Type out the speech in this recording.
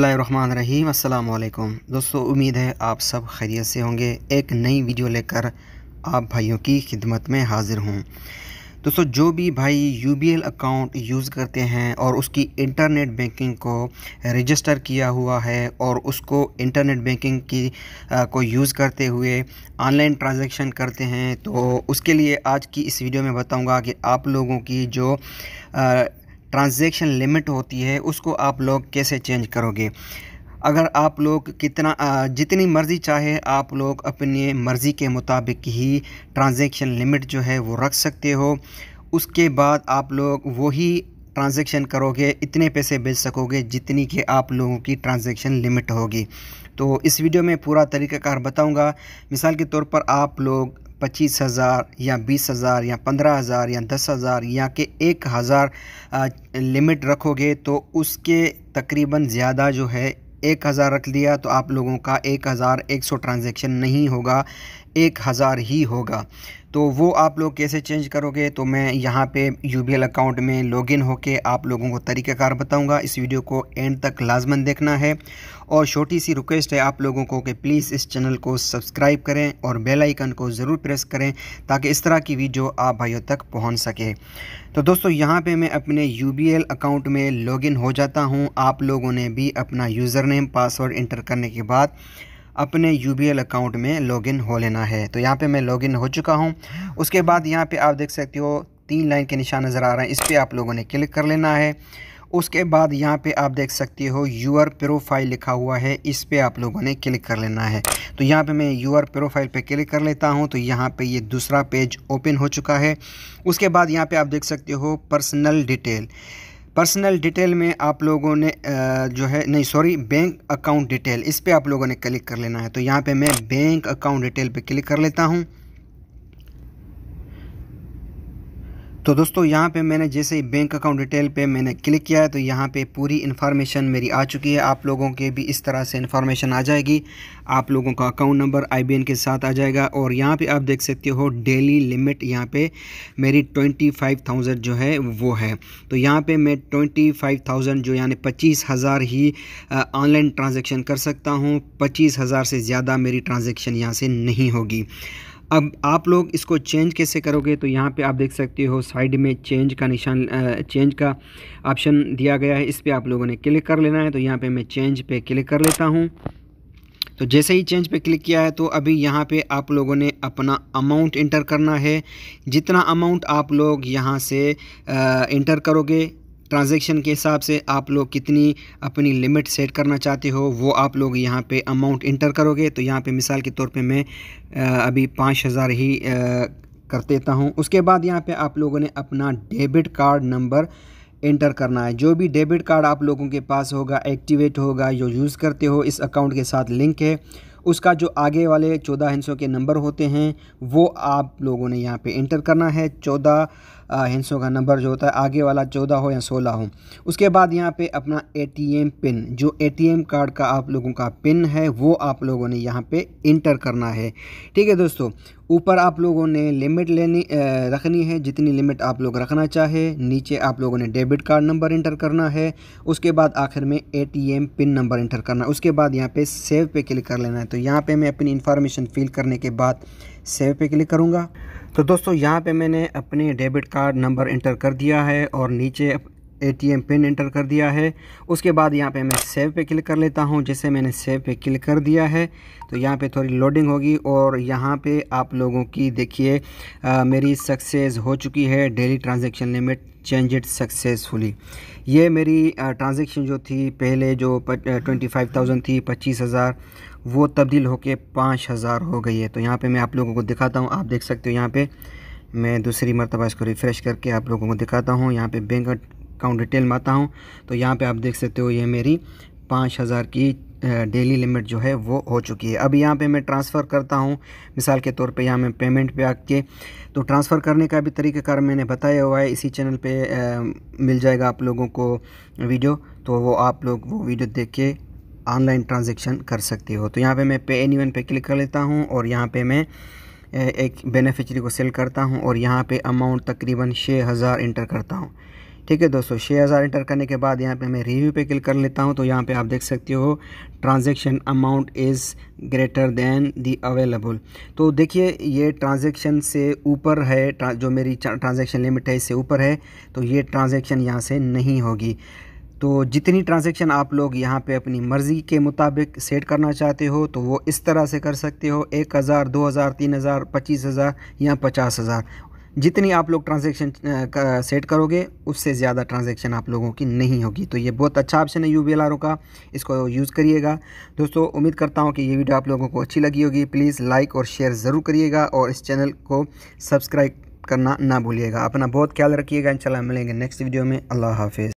अस्सलाम वालेकुम दोस्तों उम्मीद है आप सब खैरियत से होंगे एक नई वीडियो लेकर आप भाइयों की खिदमत में हाज़िर हूँ दोस्तों जो भी भाई यू अकाउंट यूज़ करते हैं और उसकी इंटरनेट बैंकिंग को रजिस्टर किया हुआ है और उसको इंटरनेट बैंकिंग की आ, को यूज़ करते हुए ऑनलाइन ट्रांजैक्शन करते हैं तो उसके लिए आज की इस वीडियो में बताऊंगा कि आप लोगों की जो आ, ट्रांजेक्शन लिमिट होती है उसको आप लोग कैसे चेंज करोगे अगर आप लोग कितना जितनी मर्ज़ी चाहे आप लोग अपने मर्ज़ी के मुताबिक ही ट्रांज़ेक्शन लिमिट जो है वो रख सकते हो उसके बाद आप लोग वही ट्रांज़ेक्शन करोगे इतने पैसे बेच सकोगे जितनी के आप लोगों की ट्रांजेक्शन लिमिट होगी तो इस वीडियो में पूरा तरीक़ाकार बताऊंगा मिसाल के तौर पर आप लोग पच्चीस हज़ार या बीस हज़ार या पंद्रह हज़ार या दस हज़ार या कि एक हज़ार लिमिट रखोगे तो उसके तकरीबन ज़्यादा जो है एक हज़ार रख दिया तो आप लोगों का एक हज़ार एक सौ ट्रांजेक्शन नहीं होगा एक हज़ार ही होगा तो वो आप लोग कैसे चेंज करोगे तो मैं यहाँ पे यू अकाउंट में लॉगिन होके आप लोगों को तरीक़ाकार बताऊँगा इस वीडियो को एंड तक लाजमन देखना है और छोटी सी रिक्वेस्ट है आप लोगों को कि प्लीज़ इस चैनल को सब्सक्राइब करें और बेल आइकन को ज़रूर प्रेस करें ताकि इस तरह की वीडियो आप भाइयों तक पहुंच सके तो दोस्तों यहाँ पे मैं अपने यू अकाउंट में लॉगिन हो जाता हूँ आप लोगों ने भी अपना यूज़र नेम पासवर्ड इंटर करने के बाद अपने यू अकाउंट में लॉगिन हो लेना है तो यहाँ पे मैं लॉगिन हो चुका हूँ उसके बाद यहाँ पे आप देख सकते हो तीन लाइन के निशान नज़र आ रहे हैं इस पर आप लोगों ने क्लिक कर लेना है उसके बाद यहाँ पे आप देख सकते हो यूअर प्रोफाइल लिखा हुआ है इस पर आप लोगों ने क्लिक कर लेना है तो यहाँ पे मैं यूअर प्रोफाइल पे क्लिक कर लेता हूँ तो यहाँ पे ये दूसरा पेज ओपन हो चुका है उसके बाद यहाँ पे आप देख सकते हो पर्सनल डिटेल पर्सनल डिटेल में आप लोगों ने जो है नहीं सॉरी बैंक अकाउंट डिटेल इस पर आप लोगों ने क्लिक कर लेना है तो यहाँ पे मैं बैंक अकाउंट डिटेल पे क्लिक कर लेता हूँ तो दोस्तों यहाँ पे मैंने जैसे ही बैंक अकाउंट डिटेल पे मैंने क्लिक किया है तो यहाँ पे पूरी इन्फॉर्मेशन मेरी आ चुकी है आप लोगों के भी इस तरह से इन्फॉर्मेशन आ जाएगी आप लोगों का अकाउंट नंबर आई के साथ आ जाएगा और यहाँ पे आप देख सकते हो डेली लिमिट यहाँ पे मेरी ट्वेंटी फाइव थाउजेंड जो है वो है तो यहाँ पर मैं ट्वेंटी फाइव थाउजेंड जो यानी पच्चीस हज़ार ही ऑनलाइन ट्रांजेक्शन कर सकता हूँ पच्चीस हज़ार से ज़्यादा मेरी ट्रांजेक्शन यहाँ से नहीं होगी अब आप लोग इसको चेंज कैसे करोगे तो यहाँ पे आप देख सकते हो साइड में चेंज का निशान चेंज का ऑप्शन दिया गया है इस पर आप लोगों ने क्लिक कर लेना है तो यहाँ पे मैं चेंज पे क्लिक कर लेता हूँ तो जैसे ही चेंज पे क्लिक किया है तो अभी यहाँ पे आप लोगों ने अपना अमाउंट इंटर करना है जितना अमाउंट आप लोग यहाँ से इंटर करोगे ट्रांजेक्शन के हिसाब से आप लोग कितनी अपनी लिमिट सेट करना चाहते हो वो आप लोग यहाँ पे अमाउंट इंटर करोगे तो यहाँ पे मिसाल के तौर पे मैं अभी पाँच हज़ार ही कर देता हूँ उसके बाद यहाँ पे आप लोगों ने अपना डेबिट कार्ड नंबर इंटर करना है जो भी डेबिट कार्ड आप लोगों के पास होगा एक्टिवेट होगा जो यूज़ करते हो इस अकाउंट के साथ लिंक है उसका जो आगे वाले चौदह हिंसों के नंबर होते हैं वो आप लोगों ने यहाँ पे इंटर करना है चौदह हिंसों का नंबर जो होता है आगे वाला चौदह हो या सोलह हो उसके बाद यहाँ पे अपना एटीएम पिन जो एटीएम कार्ड का आप लोगों का पिन है वो आप लोगों ने यहाँ पे इंटर करना है ठीक है दोस्तों ऊपर आप लोगों ने लिमिट लेनी रखनी है जितनी लिमिट आप लोग रखना चाहे नीचे आप लोगों ने डेबिट कार्ड नंबर इंटर करना है उसके बाद आखिर में एटीएम पिन नंबर इंटर करना है उसके बाद यहाँ पे सेव पे क्लिक कर लेना है तो यहाँ पे मैं अपनी इन्फॉर्मेशन फिल करने के बाद सेव पे क्लिक करूँगा तो दोस्तों यहाँ पे मैंने अपने डेबिट कार्ड नंबर इंटर कर दिया है और नीचे एटीएम पिन एंटर कर दिया है उसके बाद यहाँ पे मैं सेव पे क्लिक कर लेता हूँ जैसे मैंने सेव पे क्लिक कर दिया है तो यहाँ पे थोड़ी लोडिंग होगी और यहाँ पे आप लोगों की देखिए मेरी सक्सेस हो चुकी है daily transaction limit change it successfully ये मेरी ट्रांजैक्शन जो थी पहले जो ट्वेंटी फाइव थाउजेंड थी पच्चीस हज़ार वो तब्दील होकर पाँच हज़ार हो गई है तो यहाँ पर मैं आप लोगों को दिखाता हूँ आप देख सकते हो यहाँ पर मैं दूसरी मरतबा इसको रिफ़्रेश करके आप लोगों को दिखाता हूँ यहाँ पे बैंक अकाउंट डिटेल में आता हूँ तो यहाँ पर आप देख सकते हो ये मेरी पाँच हज़ार की डेली लिमिट जो है वो हो चुकी है अब यहाँ पे मैं ट्रांसफ़र करता हूँ मिसाल के तौर पे यहाँ मैं पेमेंट पे आके तो ट्रांसफ़र करने का भी तरीक़ाकार मैंने बताया हुआ है इसी चैनल पे आ, मिल जाएगा आप लोगों को वीडियो तो वो आप लोग वो वीडियो देख के ऑनलाइन ट्रांजेक्शन कर सकते हो तो यहाँ पर मैं पे एन वन पर क्लिक कर लेता हूँ और यहाँ पर मैं एक बेनिफिशरी को सेल करता हूँ और यहाँ पर अमाउंट तकरीबन छः हज़ार इंटर करता हूँ ठीक है दोस्तों छः हज़ार इंटर करने के बाद यहाँ पे मैं रिव्यू पे क्लिक कर लेता हूँ तो यहाँ पे आप देख सकते हो transaction amount is greater than the available तो देखिए ये ट्रांजैक्शन से ऊपर है जो मेरी ट्रांजैक्शन लिमिट है इससे ऊपर है तो ये ट्रांजैक्शन यहाँ से नहीं होगी तो जितनी ट्रांजेक्शन आप लोग यहाँ पे अपनी मर्ज़ी के मुताबिक सेट करना चाहते हो तो वो इस तरह से कर सकते हो एक हज़ार दो हज़ार तीन हज़ार पच्चीस हज़ार या पचास हज़ार जितनी आप लोग ट्रांजेक्शन सेट करोगे उससे ज़्यादा ट्रांजेक्शन आप लोगों की नहीं होगी तो ये बहुत अच्छा ऑप्शन है यू का इसको यूज़ करिएगा दोस्तों उम्मीद करता हूँ कि ये वीडियो आप लोगों को अच्छी लगी होगी प्लीज़ लाइक और शेयर ज़रूर करिएगा और इस चैनल को सब्सक्राइब करना ना भूलिएगा अपना बहुत ख्याल रखिएगा इंशाल्लाह मिलेंगे नेक्स्ट वीडियो में अल्लाह हाफिज़